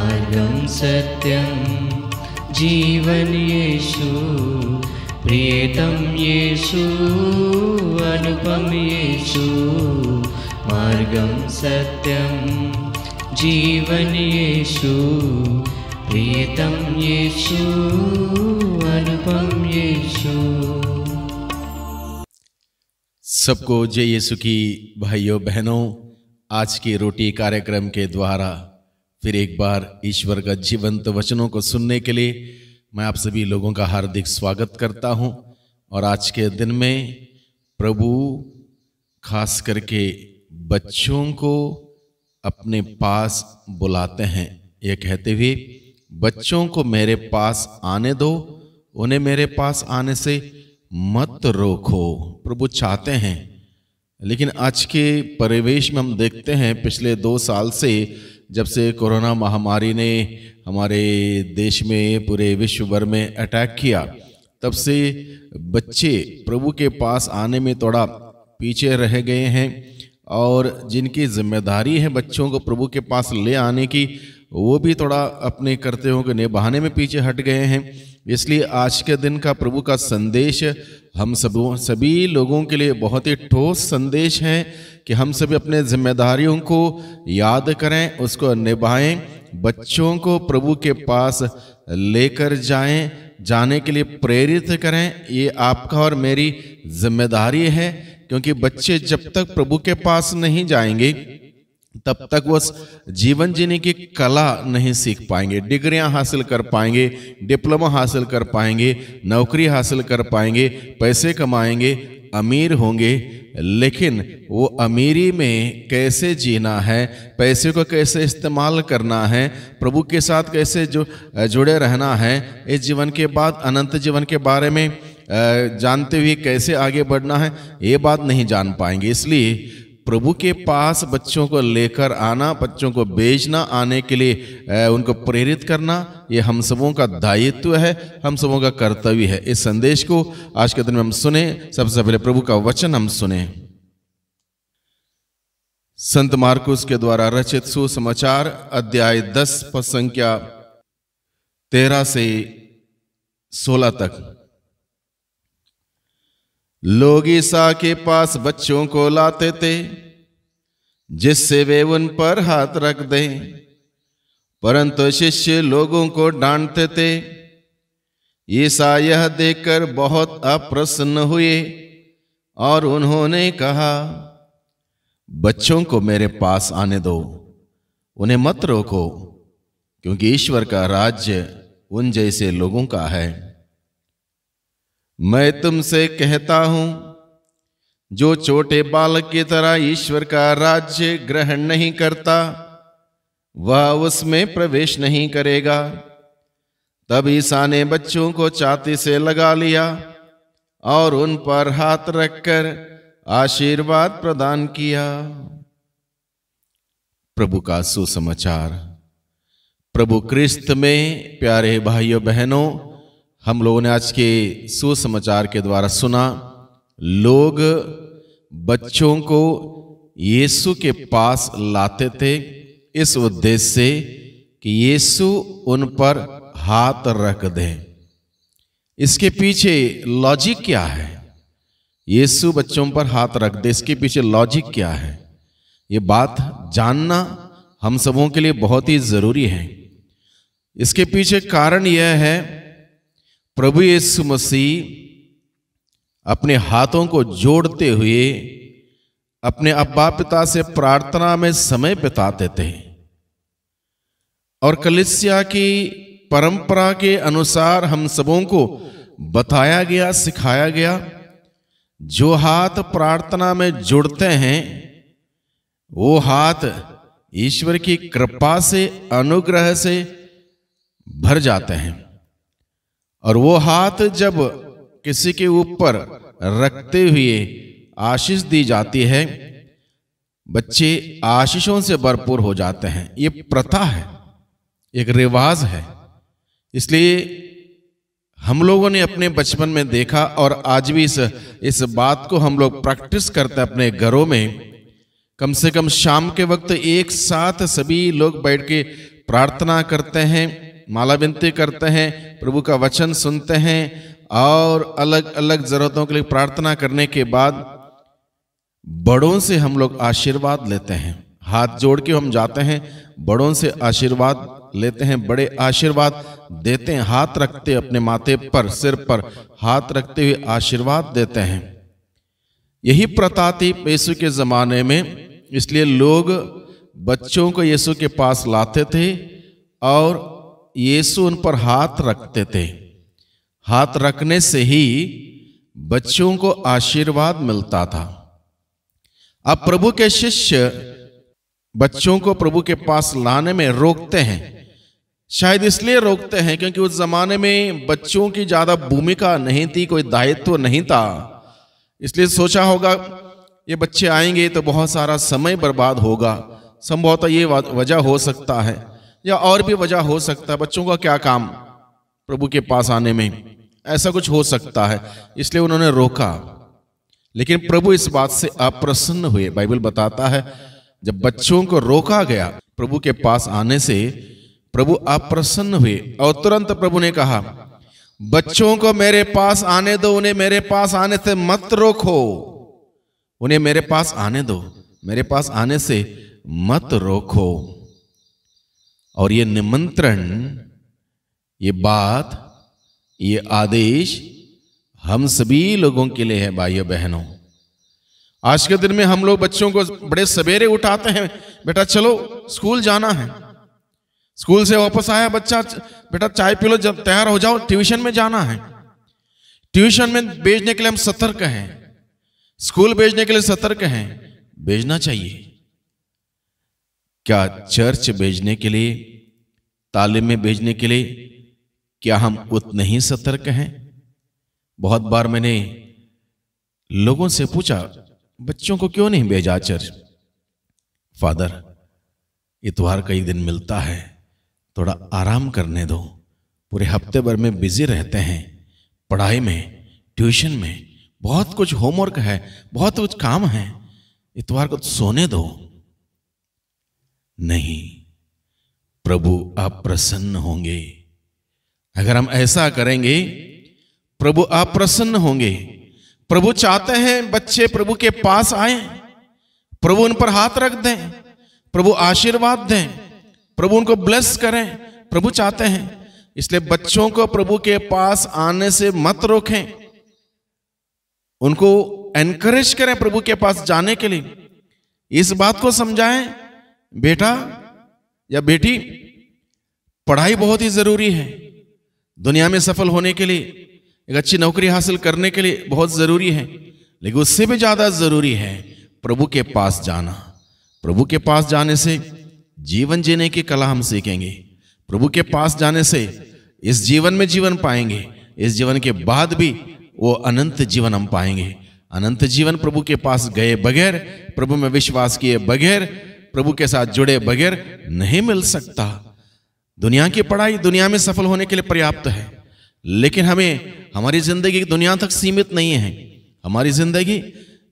मार्गं सत्यं जीवन येषु प्रियतम येषु अनुपम येषु मार्गं सत्यं जीवन येषु प्रियतम येषु अनुपम येषु सबको जय यीशु की भाइयों बहनों आज की रोटी कार्यक्रम के द्वारा फिर एक बार ईश्वर का जीवंत वचनों को सुनने के लिए मैं आप सभी लोगों का हार्दिक स्वागत करता हूं और आज के दिन में प्रभु खास करके बच्चों को अपने पास बुलाते हैं ये कहते हुए बच्चों को मेरे पास आने दो उन्हें मेरे पास आने से मत रोको प्रभु चाहते हैं लेकिन आज के परिवेश में हम देखते हैं पिछले दो साल से जब से कोरोना महामारी ने हमारे देश में पूरे विश्व भर में अटैक किया तब से बच्चे प्रभु के पास आने में थोड़ा पीछे रह गए हैं और जिनकी जिम्मेदारी है बच्चों को प्रभु के पास ले आने की वो भी थोड़ा अपने कर्तव्यों को निभाने में पीछे हट गए हैं इसलिए आज के दिन का प्रभु का संदेश हम सब सभी लोगों के लिए बहुत ही ठोस संदेश है कि हम सभी अपने जिम्मेदारियों को याद करें उसको निभाएं बच्चों को प्रभु के पास लेकर जाएं जाने के लिए प्रेरित करें ये आपका और मेरी जिम्मेदारी है क्योंकि बच्चे जब तक प्रभु के पास नहीं जाएंगे तब तक वो जीवन जीने की कला नहीं सीख पाएंगे डिग्रियां हासिल कर पाएंगे डिप्लोमा हासिल कर पाएंगे नौकरी हासिल कर पाएंगे पैसे कमाएंगे अमीर होंगे लेकिन वो अमीरी में कैसे जीना है पैसे को कैसे इस्तेमाल करना है प्रभु के साथ कैसे जो जुड़े रहना है इस जीवन के बाद अनंत जीवन के बारे में जानते हुए कैसे आगे बढ़ना है ये बात नहीं जान पाएंगे इसलिए प्रभु के पास बच्चों को लेकर आना बच्चों को बेचना आने के लिए उनको प्रेरित करना ये हम सबों का दायित्व है हम सबों का कर्तव्य है इस संदेश को आज के दिन में हम सुने सबसे पहले प्रभु का वचन हम सुने संत मार्कुस के द्वारा रचित सुसमाचार अध्याय दस पद संख्या तेरह से सोलह तक लोग ईसा के पास बच्चों को लाते थे जिससे वे उन पर हाथ रख दें परंतु शिष्य लोगों को डांटते थे ईसा यह देखकर बहुत अप्रसन्न हुए और उन्होंने कहा बच्चों को मेरे पास आने दो उन्हें मत रोको क्योंकि ईश्वर का राज्य उन जैसे लोगों का है मैं तुमसे कहता हूं जो छोटे बालक की तरह ईश्वर का राज्य ग्रहण नहीं करता वह उसमें प्रवेश नहीं करेगा तब ईसा ने बच्चों को छाती से लगा लिया और उन पर हाथ रखकर आशीर्वाद प्रदान किया प्रभु का सुसमाचार प्रभु क्रिस्त में प्यारे भाइयों बहनों हम लोगों ने आज के सुसमाचार के द्वारा सुना लोग बच्चों को यीशु के पास लाते थे इस उद्देश्य से कि यीशु उन पर हाथ रख दें इसके पीछे लॉजिक क्या है यीशु बच्चों पर हाथ रख दे इसके पीछे लॉजिक क्या है ये बात जानना हम सबों के लिए बहुत ही ज़रूरी है इसके पीछे कारण यह है प्रभु यीशु मसीह अपने हाथों को जोड़ते हुए अपने अब्बा पिता से प्रार्थना में समय बिताते थे और कलिसिया की परंपरा के अनुसार हम सबों को बताया गया सिखाया गया जो हाथ प्रार्थना में जुड़ते हैं वो हाथ ईश्वर की कृपा से अनुग्रह से भर जाते हैं और वो हाथ जब किसी के ऊपर रखते हुए आशीष दी जाती है बच्चे आशीषों से भरपूर हो जाते हैं ये प्रथा है एक रिवाज है इसलिए हम लोगों ने अपने बचपन में देखा और आज भी इस इस बात को हम लोग प्रैक्टिस करते हैं अपने घरों में कम से कम शाम के वक्त एक साथ सभी लोग बैठ के प्रार्थना करते हैं माला विनती करते हैं प्रभु का वचन सुनते हैं और अलग अलग ज़रूरतों के लिए प्रार्थना करने के बाद बड़ों से हम लोग आशीर्वाद लेते हैं हाथ जोड़ के हम जाते हैं बड़ों से आशीर्वाद लेते हैं बड़े आशीर्वाद देते हैं हाथ रखते अपने माथे पर सिर पर हाथ रखते हुए आशीर्वाद देते हैं यही प्रथा थी यीशु के ज़माने में इसलिए लोग बच्चों को यीशु के पास लाते थे और यीशु उन पर हाथ रखते थे हाथ रखने से ही बच्चों को आशीर्वाद मिलता था अब प्रभु के शिष्य बच्चों को प्रभु के पास लाने में रोकते हैं शायद इसलिए रोकते हैं क्योंकि उस जमाने में बच्चों की ज़्यादा भूमिका नहीं थी कोई दायित्व नहीं था इसलिए सोचा होगा ये बच्चे आएंगे तो बहुत सारा समय बर्बाद होगा संभवतः ये वजह हो सकता है या और भी वजह हो सकता है बच्चों का क्या काम प्रभु के पास आने में ऐसा कुछ हो सकता है इसलिए उन्होंने रोका लेकिन प्रभु इस बात से अप्रसन्न हुए बाइबल बताता है जब बच्चों को रोका गया प्रभु के पास आने से प्रभु अप्रसन्न हुए और तुरंत प्रभु ने कहा बच्चों को मेरे पास आने दो उन्हें मेरे पास आने से मत रोको उन्हें मेरे पास आने दो मेरे पास आने से मत रोको और ये निमंत्रण ये बात ये आदेश हम सभी लोगों के लिए है भाइयों बहनों आज के दिन में हम लोग बच्चों को बड़े सवेरे उठाते हैं बेटा चलो स्कूल जाना है स्कूल से वापस आया बच्चा बेटा चाय पी लो जब तैयार हो जाओ ट्यूशन में जाना है ट्यूशन में भेजने के लिए हम सतर्क हैं स्कूल भेजने के लिए सतर्क हैं भेजना चाहिए क्या चर्च भेजने के लिए ताले में भेजने के लिए क्या हम उतने ही सतर्क हैं बहुत बार मैंने लोगों से पूछा बच्चों को क्यों नहीं भेजा चर्च फादर इतवार का एक दिन मिलता है थोड़ा आराम करने दो पूरे हफ्ते भर में बिजी रहते हैं पढ़ाई में ट्यूशन में बहुत कुछ होमवर्क है बहुत कुछ काम है इतवार को सोने दो नहीं प्रभु आप प्रसन्न होंगे अगर हम ऐसा करेंगे प्रभु आप प्रसन्न होंगे प्रभु चाहते हैं बच्चे प्रभु के पास आए प्रभु उन पर हाथ रख दें प्रभु आशीर्वाद दें प्रभु उनको ब्लेस करें प्रभु चाहते हैं इसलिए बच्चों को प्रभु के पास आने से मत रोकें उनको एनकरेज करें प्रभु के पास जाने के लिए इस बात को समझाएं बेटा या बेटी पढ़ाई बहुत ही ज़रूरी है दुनिया में सफल होने के लिए एक अच्छी नौकरी हासिल करने के लिए बहुत ज़रूरी है लेकिन उससे भी ज़्यादा ज़रूरी है प्रभु के पास जाना प्रभु के पास जाने से जीवन जीने की कला हम सीखेंगे प्रभु के पास जाने से इस जीवन में जीवन पाएंगे इस जीवन के बाद भी वो अनंत जीवन हम पाएंगे अनंत जीवन प्रभु के पास गए बगैर प्रभु में विश्वास किए बगैर प्रभु के साथ जुड़े बगैर नहीं मिल सकता दुनिया की पढ़ाई दुनिया में सफल होने के लिए पर्याप्त है लेकिन हमें हमारी जिंदगी दुनिया तक सीमित नहीं है हमारी जिंदगी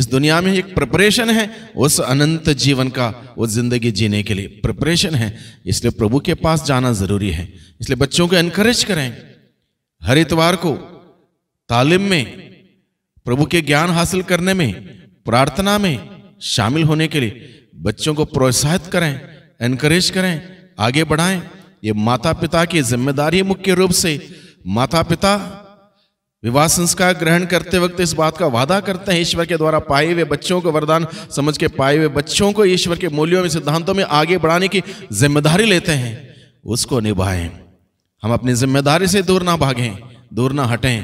इस दुनिया में एक प्रिपरेशन है उस अनंत जीवन का उस जिंदगी जीने के लिए प्रिपरेशन है इसलिए प्रभु के पास जाना जरूरी है इसलिए बच्चों को एनकरेज करें हर इतवार को तालीम में प्रभु के ज्ञान हासिल करने में प्रार्थना में शामिल होने के लिए बच्चों को प्रोत्साहित करें एनकरेज करें आगे बढ़ाएं ये माता पिता की जिम्मेदारी मुख्य रूप से माता पिता विवाह संस्कार ग्रहण करते वक्त इस बात का वादा करते हैं ईश्वर के द्वारा पाए हुए बच्चों को वरदान समझ के पाए हुए बच्चों को ईश्वर के मूल्यों में सिद्धांतों में आगे बढ़ाने की जिम्मेदारी लेते हैं उसको निभाएं हम अपनी जिम्मेदारी से दूर ना भागें दूर ना हटें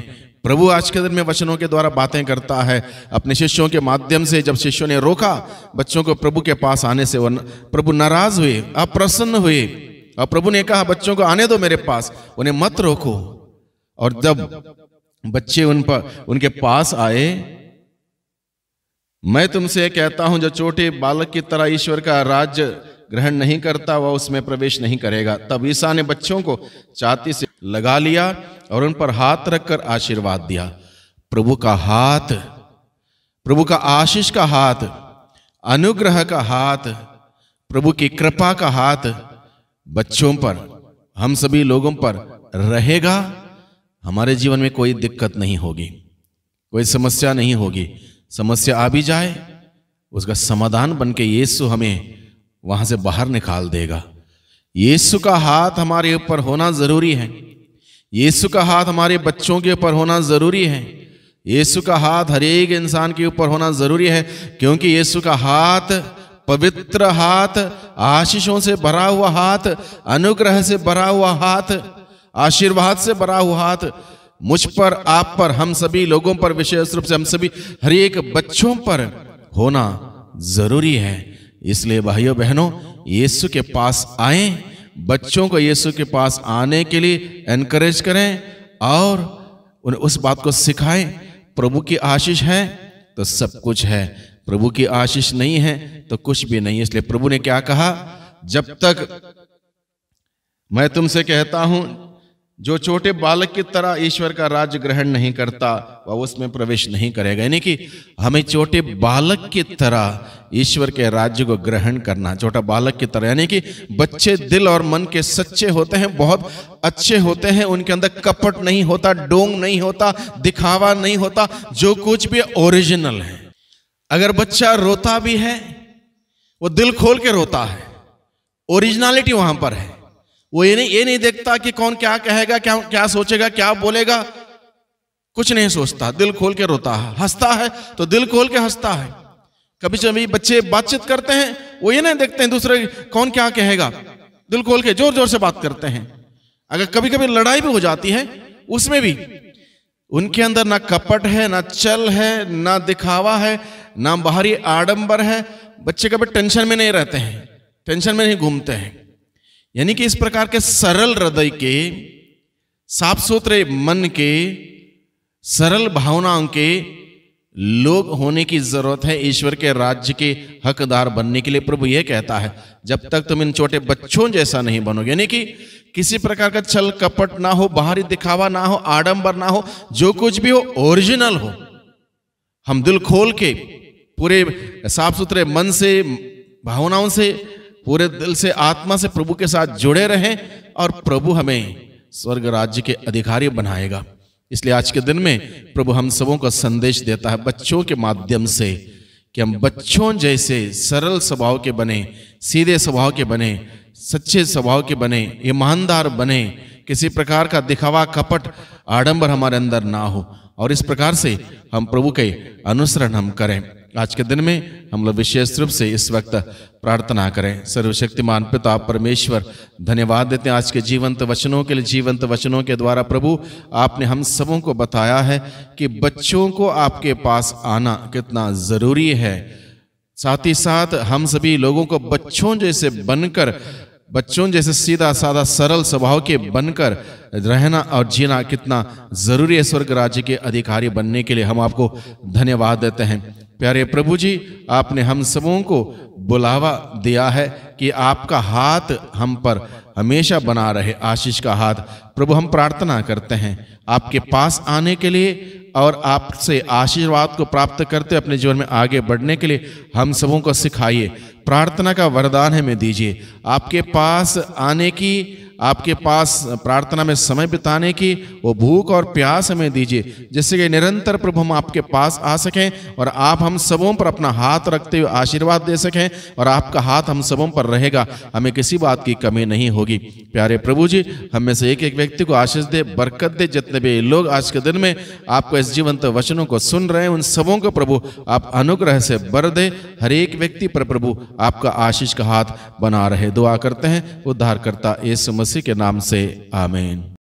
प्रभु आज के दिन में वचनों के द्वारा बातें करता है अपने शिष्यों के माध्यम से जब शिष्यों ने रोका बच्चों को प्रभु के पास आने से वो प्रभु नाराज हुए अप्रसन्न हुए और प्रभु ने कहा बच्चों को आने दो मेरे पास उन्हें मत रोको और जब बच्चे उन पर उनके पास आए मैं तुमसे कहता हूं जो छोटे बालक की तरह ईश्वर का राज्य ग्रहण नहीं करता वह उसमें प्रवेश नहीं करेगा तब ईसा ने बच्चों को छाती से लगा लिया और उन पर हाथ रखकर आशीर्वाद दिया प्रभु का हाथ प्रभु का आशीष का हाथ अनुग्रह का हाथ प्रभु की कृपा का हाथ बच्चों पर हम सभी लोगों पर रहेगा हमारे जीवन में कोई दिक्कत नहीं होगी कोई समस्या नहीं होगी समस्या आ भी जाए उसका समाधान बन के यीशु हमें वहां से बाहर निकाल देगा यीशु का हाथ हमारे ऊपर होना जरूरी है यीशु का हाथ हमारे बच्चों के ऊपर होना ज़रूरी है यीशु का हाथ हर एक इंसान के ऊपर होना ज़रूरी है क्योंकि यीशु का हाथ पवित्र हाथ आशीषों से भरा हुआ हाथ अनुग्रह से भरा हुआ हाथ आशीर्वाद से भरा हुआ हाथ मुझ पर आप पर हम सभी लोगों पर विशेष रूप से हम सभी हर एक बच्चों पर होना जरूरी है इसलिए भाइयों बहनों यीशु के पास आए बच्चों को यीशु के पास आने के लिए एनकरेज करें और उन्हें उस बात को सिखाएं प्रभु की आशीष है तो सब कुछ है प्रभु की आशीष नहीं है तो कुछ भी नहीं इसलिए प्रभु ने क्या कहा जब तक मैं तुमसे कहता हूं जो छोटे बालक की तरह ईश्वर का राज्य ग्रहण नहीं करता वह उसमें प्रवेश नहीं करेगा यानी कि हमें छोटे बालक की तरह ईश्वर के राज्य को ग्रहण करना छोटा बालक की तरह यानी कि बच्चे दिल और मन के सच्चे होते हैं बहुत अच्छे होते हैं उनके अंदर कपट नहीं होता डोंग नहीं होता दिखावा नहीं होता जो कुछ भी ओरिजिनल है अगर बच्चा रोता भी है वो दिल खोल के रोता है ओरिजिनलिटी वहां पर है वो ये नहीं ये नहीं देखता कि कौन क्या कहेगा क्या क्या सोचेगा क्या बोलेगा कुछ नहीं सोचता दिल खोल के रोता है हंसता है तो दिल खोल के हंसता है कभी कभी बच्चे बातचीत करते हैं वो ये नहीं देखते हैं दूसरे कौन क्या कहेगा दिल खोल के जोर जोर से बात करते हैं अगर कभी कभी लड़ाई भी हो जाती है उसमें भी उनके अंदर ना कपट है ना चल है ना दिखावा है ना बाहरी आडंबर है बच्चे कभी टेंशन में नहीं रहते हैं टेंशन में नहीं घूमते हैं यानी कि इस प्रकार के सरल हृदय के साफ सुथरे मन के सरल भावनाओं के लोग होने की जरूरत है ईश्वर के राज्य के हकदार बनने के लिए प्रभु यह कहता है जब तक तुम इन छोटे बच्चों जैसा नहीं बनोगे यानी कि किसी प्रकार का छल कपट ना हो बाहरी दिखावा ना हो आडंबर ना हो जो कुछ भी हो ओरिजिनल हो हम दिल खोल के पूरे साफ सुथरे मन से भावनाओं से पूरे दिल से आत्मा से प्रभु के साथ जुड़े रहें और प्रभु हमें स्वर्ग राज्य के अधिकारी बनाएगा इसलिए आज के दिन में प्रभु हम सबों का संदेश देता है बच्चों के माध्यम से कि हम बच्चों जैसे सरल स्वभाव के बने सीधे स्वभाव के बने सच्चे स्वभाव के बने ईमानदार बने किसी प्रकार का दिखावा कपट आडंबर हमारे अंदर ना हो और इस प्रकार से हम प्रभु के अनुसरण हम करें आज के दिन में हम लोग विशेष रूप से इस वक्त प्रार्थना करें सर्वशक्तिमान पिता परमेश्वर धन्यवाद देते हैं आज के जीवंत वचनों के लिए जीवंत वचनों के द्वारा प्रभु आपने हम सबों को बताया है कि बच्चों को आपके पास आना कितना ज़रूरी है साथ ही साथ हम सभी लोगों को बच्चों जैसे बनकर बच्चों जैसे सीधा साधा सरल स्वभाव के बनकर रहना और जीना कितना ज़रूरी है स्वर्ग राज्य के अधिकारी बनने के लिए हम आपको धन्यवाद देते हैं प्यारे प्रभु जी आपने हम सबों को बुलावा दिया है कि आपका हाथ हम पर हमेशा बना रहे आशीष का हाथ प्रभु हम प्रार्थना करते हैं आपके पास आने के लिए और आपसे आशीर्वाद को प्राप्त करते अपने जीवन में आगे बढ़ने के लिए हम सबों को सिखाइए प्रार्थना का वरदान हमें दीजिए आपके पास आने की आपके पास प्रार्थना में समय बिताने की वो भूख और प्यास हमें दीजिए जिससे कि निरंतर प्रभु हम आपके पास आ सकें और आप हम सबों पर अपना हाथ रखते हुए आशीर्वाद दे सकें हैं और आपका हाथ हम सबों पर रहेगा हमें किसी बात की कमी नहीं होगी प्यारे प्रभु जी हमें से एक एक व्यक्ति को आशीष दे बरकत दे जितने भी लोग आज के दिन में आपको इस जीवंत वचनों को सुन रहे हैं उन सबों को प्रभु आप अनुग्रह से बर दे हर एक व्यक्ति पर प्रभु आपका आशीष का हाथ बना रहे दुआ करते हैं उद्धारकर्ता इस मसीह के नाम से आमेन